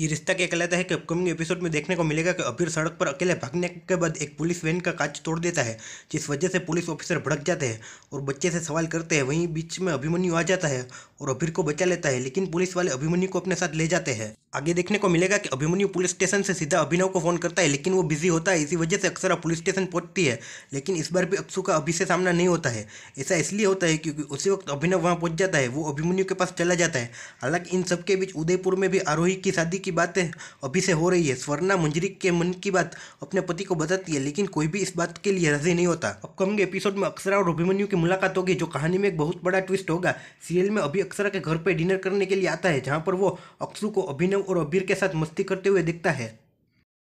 ये रिश्ता क्या कहलाता है कि अपकमिंग एपिसोड में देखने को मिलेगा कि अबीर सड़क पर अकेले भागने के बाद एक पुलिस वैन का कांच तोड़ देता है जिस वजह से पुलिस ऑफिसर भड़क जाते हैं और बच्चे से सवाल करते हैं वहीं बीच में अभिमन्यु आ जाता है और अभीर को बचा लेता है लेकिन पुलिस वाले अभिमन्यु को अपने साथ ले जाते हैं आगे देखने को मिलेगा कि अभिमन्यु पुलिस स्टेशन से सीधा अभिनव को फोन करता है लेकिन वो बिजी होता है इसी वजह से अक्सर पुलिस स्टेशन पहुंचती है लेकिन इस बार भी अक्सु का अभी से सामना नहीं होता है ऐसा इसलिए होता है क्योंकि उसी वक्त अभिनव वहाँ पहुँच जाता है वो अभिमन्यु के पास चला जाता है हालांकि इन सबके बीच उदयपुर में भी आरोही की शादी की बातें अभी से हो रही है स्वर्णा मंजरी के मन की बात अपने पति को बताती है लेकिन कोई भी इस बात के लिए राजी नहीं होता अपकमिंग एपिसोड में अक्सरा और अभिमन्यु की मुलाकात होगी जो कहानी में एक बहुत बड़ा ट्विस्ट होगा सीरियल में अभी अक्षरा के घर पर डिनर करने के लिए आता है जहां पर वो अक्षु को अभिनव और अबीर के साथ मस्ती करते हुए दिखता है